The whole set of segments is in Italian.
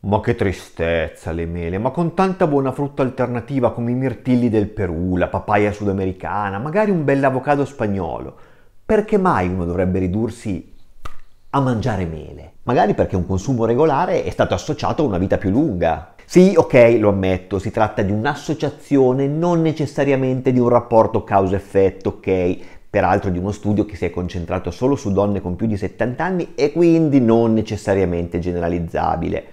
Ma che tristezza le mele, ma con tanta buona frutta alternativa come i mirtilli del Perù, la papaya sudamericana, magari un bell'avocado spagnolo, perché mai uno dovrebbe ridursi a mangiare mele? Magari perché un consumo regolare è stato associato a una vita più lunga. Sì, ok, lo ammetto, si tratta di un'associazione, non necessariamente di un rapporto causa-effetto, ok? peraltro di uno studio che si è concentrato solo su donne con più di 70 anni e quindi non necessariamente generalizzabile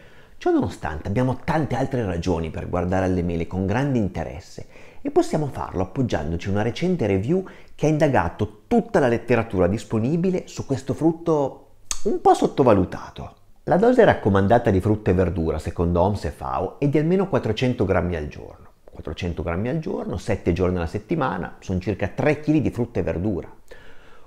Ciononostante abbiamo tante altre ragioni per guardare alle mele con grande interesse e possiamo farlo appoggiandoci a una recente review che ha indagato tutta la letteratura disponibile su questo frutto un po' sottovalutato. La dose raccomandata di frutta e verdura secondo OMS e FAO è di almeno 400 grammi al giorno. 400 grammi al giorno, 7 giorni alla settimana, sono circa 3 kg di frutta e verdura.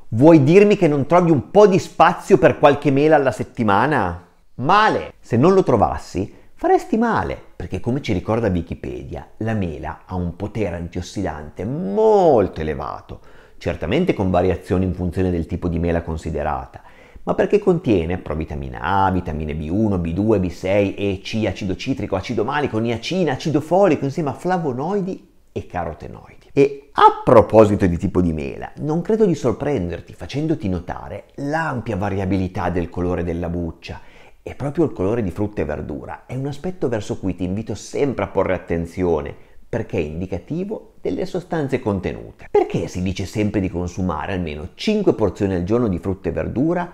Vuoi dirmi che non trovi un po' di spazio per qualche mela alla settimana? Male! Se non lo trovassi, faresti male, perché come ci ricorda Wikipedia, la mela ha un potere antiossidante molto elevato, certamente con variazioni in funzione del tipo di mela considerata, ma perché contiene provitamina A, vitamine B1, B2, B6, E, C, acido citrico, acido malico, niacina, acido folico, insieme a flavonoidi e carotenoidi. E a proposito di tipo di mela, non credo di sorprenderti facendoti notare l'ampia variabilità del colore della buccia è proprio il colore di frutta e verdura. È un aspetto verso cui ti invito sempre a porre attenzione perché è indicativo delle sostanze contenute. Perché si dice sempre di consumare almeno 5 porzioni al giorno di frutta e verdura,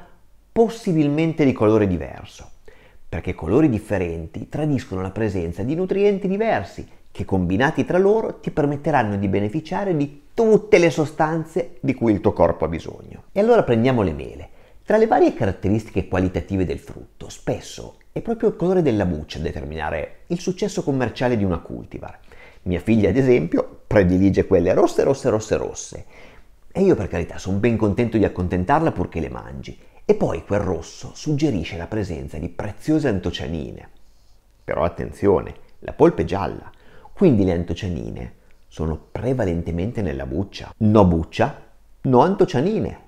possibilmente di colore diverso? Perché colori differenti tradiscono la presenza di nutrienti diversi che combinati tra loro ti permetteranno di beneficiare di tutte le sostanze di cui il tuo corpo ha bisogno. E allora prendiamo le mele. Tra le varie caratteristiche qualitative del frutto, spesso è proprio il colore della buccia a determinare il successo commerciale di una cultivar. Mia figlia, ad esempio, predilige quelle rosse, rosse, rosse, rosse. E io, per carità, sono ben contento di accontentarla purché le mangi. E poi quel rosso suggerisce la presenza di preziose antocianine. Però attenzione, la polpa è gialla, quindi le antocianine sono prevalentemente nella buccia. No buccia, no antocianine.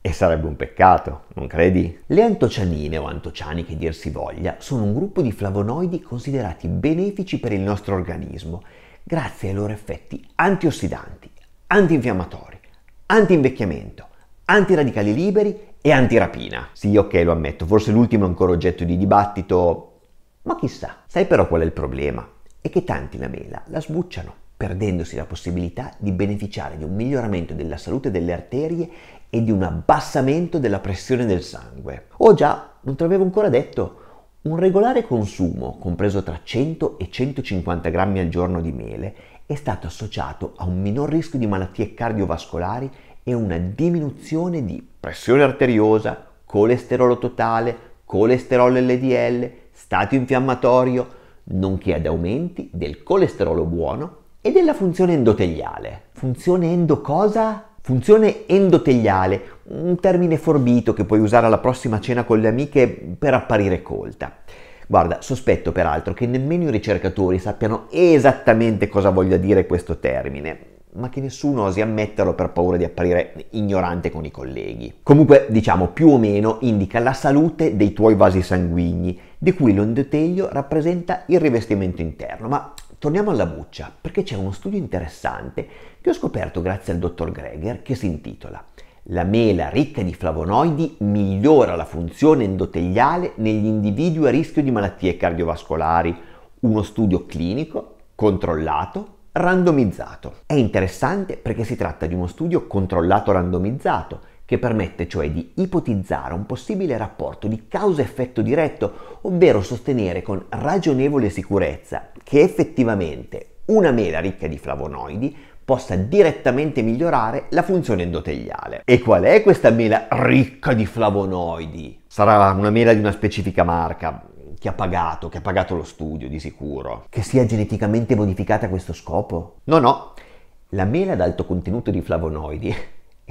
E sarebbe un peccato, non credi? Le antocianine o antociani che dir si voglia sono un gruppo di flavonoidi considerati benefici per il nostro organismo grazie ai loro effetti antiossidanti, antinfiammatori, antinvecchiamento, antiradicali liberi e antirapina. Sì, ok, lo ammetto, forse l'ultimo è ancora oggetto di dibattito, ma chissà. Sai però qual è il problema? È che tanti la mela la sbucciano perdendosi la possibilità di beneficiare di un miglioramento della salute delle arterie e di un abbassamento della pressione del sangue. Oh già, non te l'avevo ancora detto, un regolare consumo, compreso tra 100 e 150 grammi al giorno di mele, è stato associato a un minor rischio di malattie cardiovascolari e una diminuzione di pressione arteriosa, colesterolo totale, colesterolo LDL, stato infiammatorio, nonché ad aumenti del colesterolo buono e della funzione endoteliale. Funzione endocosa? Funzione endoteliale, un termine forbito che puoi usare alla prossima cena con le amiche per apparire colta. Guarda, sospetto peraltro che nemmeno i ricercatori sappiano esattamente cosa voglia dire questo termine, ma che nessuno osi ammetterlo per paura di apparire ignorante con i colleghi. Comunque, diciamo, più o meno indica la salute dei tuoi vasi sanguigni, di cui l'endotelio rappresenta il rivestimento interno, ma torniamo alla buccia perché c'è uno studio interessante che ho scoperto grazie al dottor Greger che si intitola La mela ricca di flavonoidi migliora la funzione endoteliale negli individui a rischio di malattie cardiovascolari. Uno studio clinico, controllato, randomizzato. È interessante perché si tratta di uno studio controllato randomizzato che permette cioè di ipotizzare un possibile rapporto di causa-effetto diretto, ovvero sostenere con ragionevole sicurezza che effettivamente una mela ricca di flavonoidi possa direttamente migliorare la funzione endoteliale. E qual è questa mela ricca di flavonoidi? Sarà una mela di una specifica marca, che ha pagato, che ha pagato lo studio di sicuro. Che sia geneticamente modificata a questo scopo? No, no. La mela ad alto contenuto di flavonoidi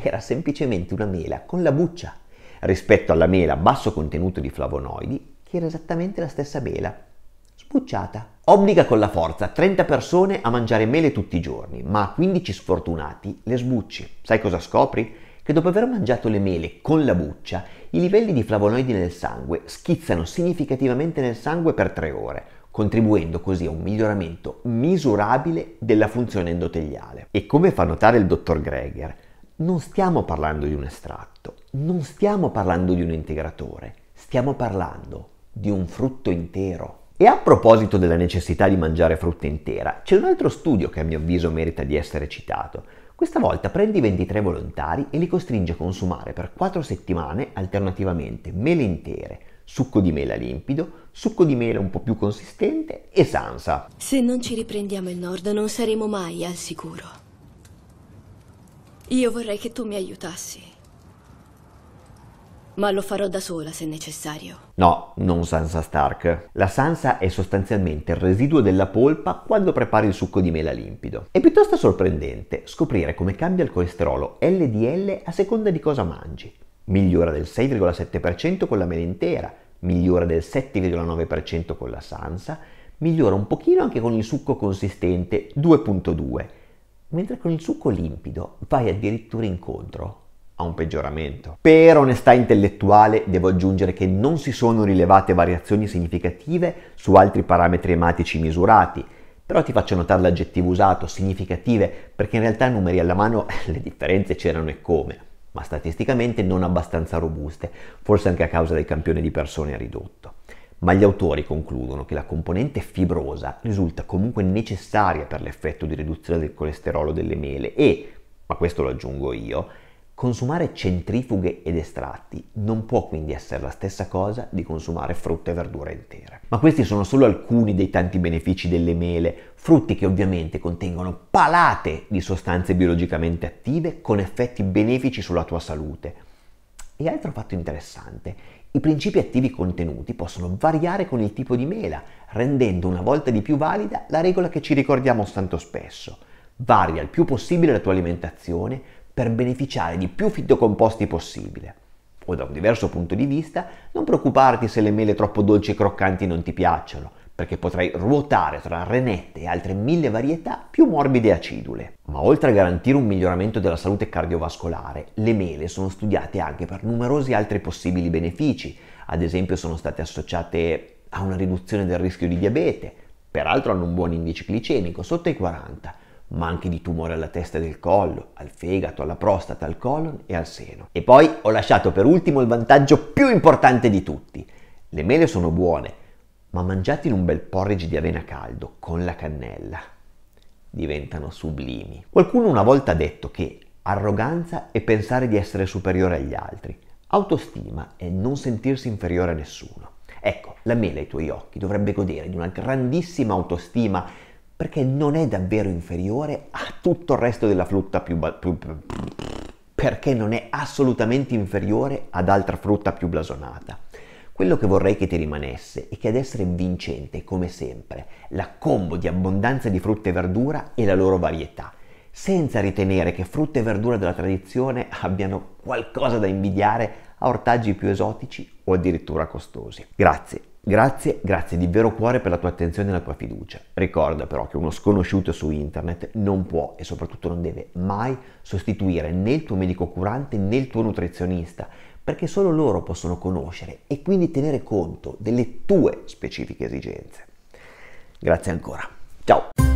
era semplicemente una mela con la buccia rispetto alla mela a basso contenuto di flavonoidi, che era esattamente la stessa mela, sbucciata. Obbliga con la forza 30 persone a mangiare mele tutti i giorni, ma a 15 sfortunati le sbucci. Sai cosa scopri? Che dopo aver mangiato le mele con la buccia, i livelli di flavonoidi nel sangue schizzano significativamente nel sangue per 3 ore, contribuendo così a un miglioramento misurabile della funzione endoteliale. E come fa notare il dottor Greger, non stiamo parlando di un estratto, non stiamo parlando di un integratore, stiamo parlando di un frutto intero. E a proposito della necessità di mangiare frutta intera, c'è un altro studio che a mio avviso merita di essere citato. Questa volta prendi 23 volontari e li costringe a consumare per 4 settimane alternativamente mele intere, succo di mela limpido, succo di mela un po' più consistente e sansa. Se non ci riprendiamo il nord non saremo mai al sicuro. Io vorrei che tu mi aiutassi. Ma lo farò da sola se necessario. No, non Sansa Stark. La Sansa è sostanzialmente il residuo della polpa quando prepari il succo di mela limpido. È piuttosto sorprendente scoprire come cambia il colesterolo LDL a seconda di cosa mangi. Migliora del 6,7% con la mela intera, migliora del 7,9% con la Sansa, migliora un pochino anche con il succo consistente 2.2 mentre con il succo limpido vai addirittura incontro a un peggioramento. Per onestà intellettuale devo aggiungere che non si sono rilevate variazioni significative su altri parametri ematici misurati, però ti faccio notare l'aggettivo usato, significative, perché in realtà numeri alla mano le differenze c'erano e come, ma statisticamente non abbastanza robuste, forse anche a causa del campione di persone ridotto ma gli autori concludono che la componente fibrosa risulta comunque necessaria per l'effetto di riduzione del colesterolo delle mele e, ma questo lo aggiungo io, consumare centrifughe ed estratti non può quindi essere la stessa cosa di consumare frutta e verdura intere. Ma questi sono solo alcuni dei tanti benefici delle mele, frutti che ovviamente contengono palate di sostanze biologicamente attive con effetti benefici sulla tua salute. E altro fatto interessante i principi attivi contenuti possono variare con il tipo di mela, rendendo una volta di più valida la regola che ci ricordiamo tanto spesso. Varia il più possibile la tua alimentazione per beneficiare di più fitocomposti possibile. O da un diverso punto di vista, non preoccuparti se le mele troppo dolci e croccanti non ti piacciono, perché potrai ruotare tra renette e altre mille varietà più morbide e acidule. Ma oltre a garantire un miglioramento della salute cardiovascolare, le mele sono studiate anche per numerosi altri possibili benefici, ad esempio sono state associate a una riduzione del rischio di diabete, peraltro hanno un buon indice glicemico sotto i 40, ma anche di tumore alla testa e del collo, al fegato, alla prostata, al colon e al seno. E poi ho lasciato per ultimo il vantaggio più importante di tutti. Le mele sono buone, ma mangiati in un bel porridge di avena caldo con la cannella diventano sublimi. Qualcuno una volta ha detto che arroganza è pensare di essere superiore agli altri, autostima è non sentirsi inferiore a nessuno. Ecco, la mela ai tuoi occhi dovrebbe godere di una grandissima autostima perché non è davvero inferiore a tutto il resto della frutta più, ba- più, più perché non è assolutamente inferiore ad altra frutta più blasonata. Quello che vorrei che ti rimanesse è che ad essere vincente, come sempre, la combo di abbondanza di frutta e verdura e la loro varietà, senza ritenere che frutta e verdura della tradizione abbiano qualcosa da invidiare a ortaggi più esotici o addirittura costosi. Grazie. Grazie, grazie di vero cuore per la tua attenzione e la tua fiducia. Ricorda però che uno sconosciuto su internet non può e soprattutto non deve mai sostituire né il tuo medico curante né il tuo nutrizionista perché solo loro possono conoscere e quindi tenere conto delle tue specifiche esigenze. Grazie ancora. Ciao!